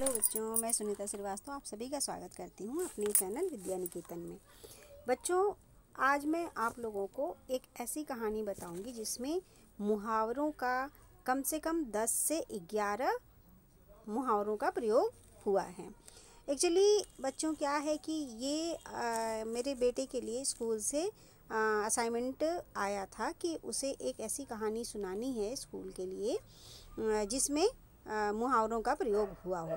hello बच्चों मैं सुनीता श्रीवास्तव आप सभी का स्वागत करती हूँ अपने चैनल विद्या निकेतन में बच्चों आज मैं आप लोगों को एक ऐसी कहानी बताऊंगी जिसमें मुहावरों का कम से कम दस से ग्यारह मुहावरों का प्रयोग हुआ है एक्चुअली बच्चों क्या है कि ये आ, मेरे बेटे के लिए स्कूल से असाइनमेंट आया था कि उसे एक ऐसी कहानी सुनानी है स्कूल के लिए जिसमें मुहावरों का प्रयोग हुआ हो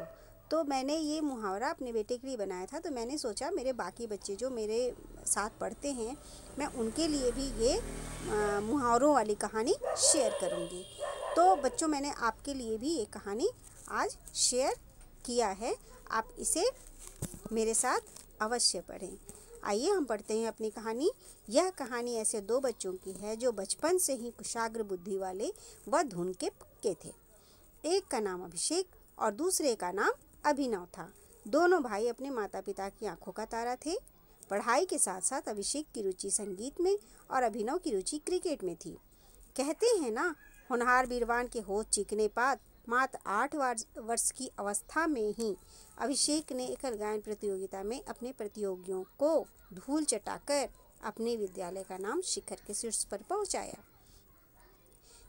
तो मैंने ये मुहावरा अपने बेटे के लिए बनाया था तो मैंने सोचा मेरे बाकी बच्चे जो मेरे साथ पढ़ते हैं मैं उनके लिए भी ये मुहावरों वाली कहानी शेयर करूँगी तो बच्चों मैंने आपके लिए भी ये कहानी आज शेयर किया है आप इसे मेरे साथ अवश्य पढ़ें आइए हम पढ़ते हैं अपनी कहानी यह कहानी ऐसे दो बच्चों की है जो बचपन से ही कुशाग्र बुद्धि वाले व धुन के पक्के थे एक का नाम अभिषेक और दूसरे का नाम अभिनव था दोनों भाई अपने माता पिता की आंखों का तारा थे पढ़ाई के साथ साथ अभिषेक की रुचि संगीत में और अभिनव की रुचि क्रिकेट में थी कहते हैं ना होनहार बीरवान के होश चीखने पात मात्र आठ वर्ष की अवस्था में ही अभिषेक ने एकल गायन प्रतियोगिता में अपने प्रतियोगियों को धूल चटाकर अपने विद्यालय का नाम शिखर के शीर्ष पर पहुंचाया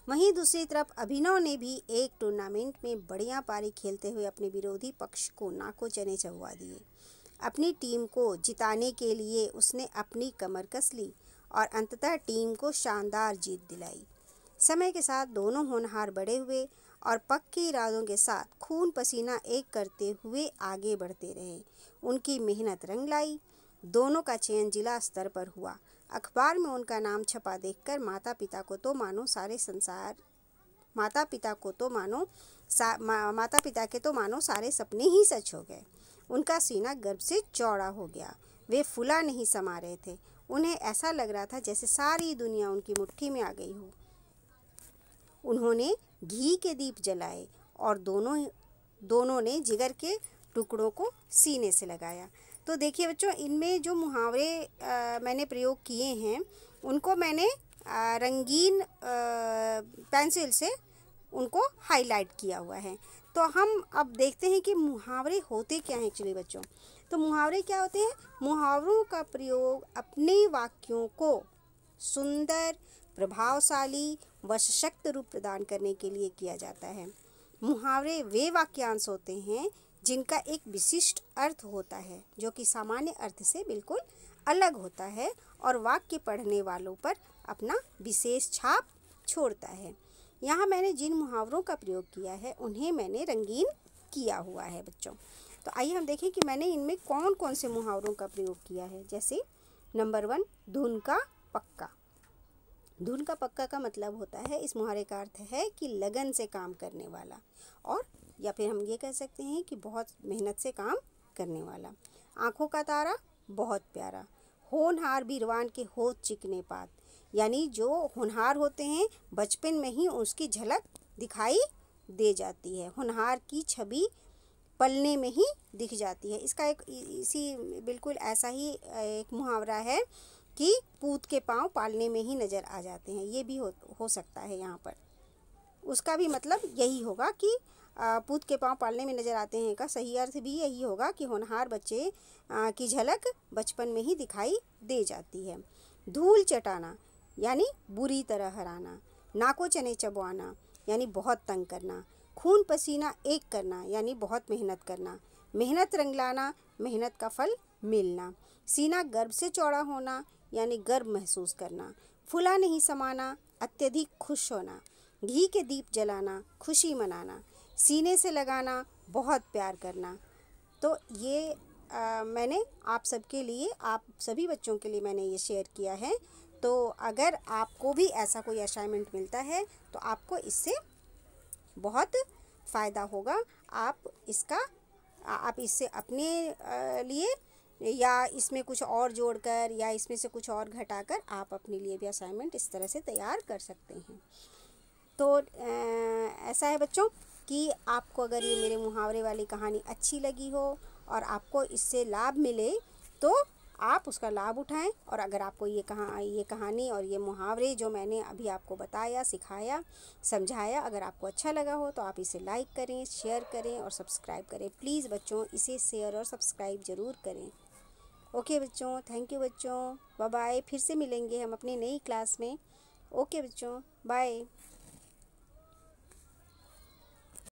वहीं दूसरी तरफ अभिनव ने भी एक टूर्नामेंट में बढ़िया पारी खेलते हुए अपने विरोधी पक्ष को नाको चने चहुआ दिए अपनी टीम को जिताने के लिए उसने अपनी कमर कस ली और अंततः टीम को शानदार जीत दिलाई समय के साथ दोनों होनहार बड़े हुए और पक्के इरादों के साथ खून पसीना एक करते हुए आगे बढ़ते रहे उनकी मेहनत रंग लाई दोनों का चयन जिला स्तर पर हुआ अखबार में उनका नाम छपा देखकर माता पिता को तो मानो सारे संसार माता पिता को तो मानो मा, माता पिता के तो मानो सारे सपने ही सच हो गए उनका सीना गर्भ से चौड़ा हो गया वे फुला नहीं समा रहे थे उन्हें ऐसा लग रहा था जैसे सारी दुनिया उनकी मुट्ठी में आ गई हो उन्होंने घी के दीप जलाए और दोनों दोनों ने जिगर के टुकड़ों को सीने से लगाया तो देखिए बच्चों इनमें जो मुहावरे आ, मैंने प्रयोग किए हैं उनको मैंने आ, रंगीन आ, पेंसिल से उनको हाईलाइट किया हुआ है तो हम अब देखते हैं कि मुहावरे होते क्या हैं एक्चुअली बच्चों तो मुहावरे क्या होते हैं मुहावरों का प्रयोग अपने वाक्यों को सुंदर प्रभावशाली व सशक्त रूप प्रदान करने के लिए किया जाता है मुहावरे वे वाक्यांश होते हैं जिनका एक विशिष्ट अर्थ होता है जो कि सामान्य अर्थ से बिल्कुल अलग होता है और वाक्य पढ़ने वालों पर अपना विशेष छाप छोड़ता है यहाँ मैंने जिन मुहावरों का प्रयोग किया है उन्हें मैंने रंगीन किया हुआ है बच्चों तो आइए हम देखें कि मैंने इनमें कौन कौन से मुहावरों का प्रयोग किया है जैसे नंबर वन धुन का पक्का धुन का पक्का का मतलब होता है इस मुहावरे का अर्थ है कि लगन से काम करने वाला और या फिर हम ये कह सकते हैं कि बहुत मेहनत से काम करने वाला आँखों का तारा बहुत प्यारा होनहार बीरवान के हो चिकने पात यानी जो होनहार होते हैं बचपन में ही उसकी झलक दिखाई दे जाती है होनहार की छवि पलने में ही दिख जाती है इसका एक इसी बिल्कुल ऐसा ही एक मुहावरा है कि पूत के पांव पालने में ही नज़र आ जाते हैं ये भी हो, हो सकता है यहाँ पर उसका भी मतलब यही होगा कि पूत के पांव पालने में नजर आते हैं का सही अर्थ भी यही होगा कि होनहार बच्चे की झलक बचपन में ही दिखाई दे जाती है धूल चटाना यानी बुरी तरह हराना नाको चने चबवाना यानी बहुत तंग करना खून पसीना एक करना यानी बहुत मेहनत करना मेहनत रंग लाना मेहनत का फल मिलना सीना गर्भ से चौड़ा होना यानी गर्व महसूस करना फुला नहीं समाना अत्यधिक खुश होना घी के दीप जलाना खुशी मनाना सीने से लगाना बहुत प्यार करना तो ये आ, मैंने आप सबके लिए आप सभी बच्चों के लिए मैंने ये शेयर किया है तो अगर आपको भी ऐसा कोई असाइनमेंट मिलता है तो आपको इससे बहुत फ़ायदा होगा आप इसका आप इससे अपने लिए या इसमें कुछ और जोड़कर या इसमें से कुछ और घटाकर आप अपने लिए भी असाइनमेंट इस तरह से तैयार कर सकते हैं तो ऐसा है बच्चों कि आपको अगर ये मेरे मुहावरे वाली कहानी अच्छी लगी हो और आपको इससे लाभ मिले तो आप उसका लाभ उठाएं और अगर आपको ये कहा ये कहानी और ये मुहावरे जो मैंने अभी आपको बताया सिखाया समझाया अगर आपको अच्छा लगा हो तो आप इसे लाइक करें शेयर करें और सब्सक्राइब करें प्लीज़ बच्चों इसे शेयर और सब्सक्राइब ज़रूर करें ओके बच्चों थैंक यू बच्चों बाय बाय फिर से मिलेंगे हम अपनी नई क्लास में ओके बच्चों बाय